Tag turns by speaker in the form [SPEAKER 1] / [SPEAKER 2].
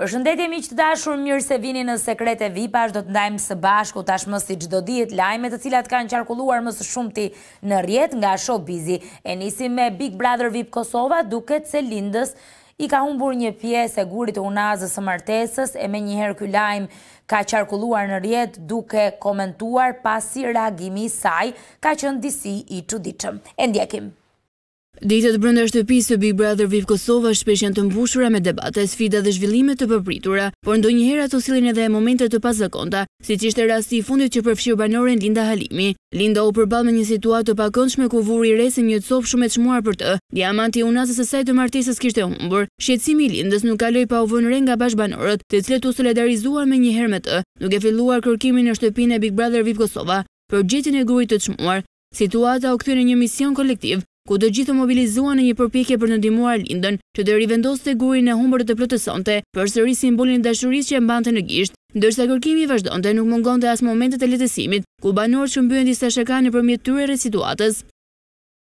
[SPEAKER 1] Për shëndetje mi që të dashur, mirë se vini në sekrete vipa, është do të ndajmë së bashku tashmë si gjdo dit lajmet të cilat kanë qarkulluar mësë shumëti në rjet nga shobizi. E njësi me Big Brother Vip Kosova duket se Lindës i ka humbur një pjesë e gurit e unazës së martesës e me njëherë ky lajmë ka qarkulluar në rjet duke komentuar pasi ragimi saj ka qënë disi i qëdicëm. E ndjekim.
[SPEAKER 2] Ditët brënda shtëpisë të Big Brother VIP Kosova shpesh janë të mbushura me debate, sfida dhe zhvillime të përpritura, por ndonjëherë ato sillin edhe momente të pazakonta, siç ishte rasti i fundit që përfshiu banorin Linda Halimi. Linda u përball me një situatë të pakëndshme ku vuri rresin një copë shumë e çmuar për të. Diamanti i unazës së saj të martesës kishte humbur. Shqetësimi i Lindës nuk kaloi pa u vënë re nga bashkëbanorët, të cilët u solidarizuan me me të, duke filluar kërkimin në shtëpinë e Big Brother Kosova gjetjen e të çmuar. Situata u kthye në një mision kolektiv ku të gjithë mobilizuan e një përpjekje për nëndimuar lindën që dhe rivendosë të gurin e humbër të plotësonte për sëri simbolin dashuris që mbante në gishtë, ndërsa kërkimi vazhdonte nuk mungon të asë momentet e letësimit, ku banorë që mbëjën disa shekani për mjetyre re situatës.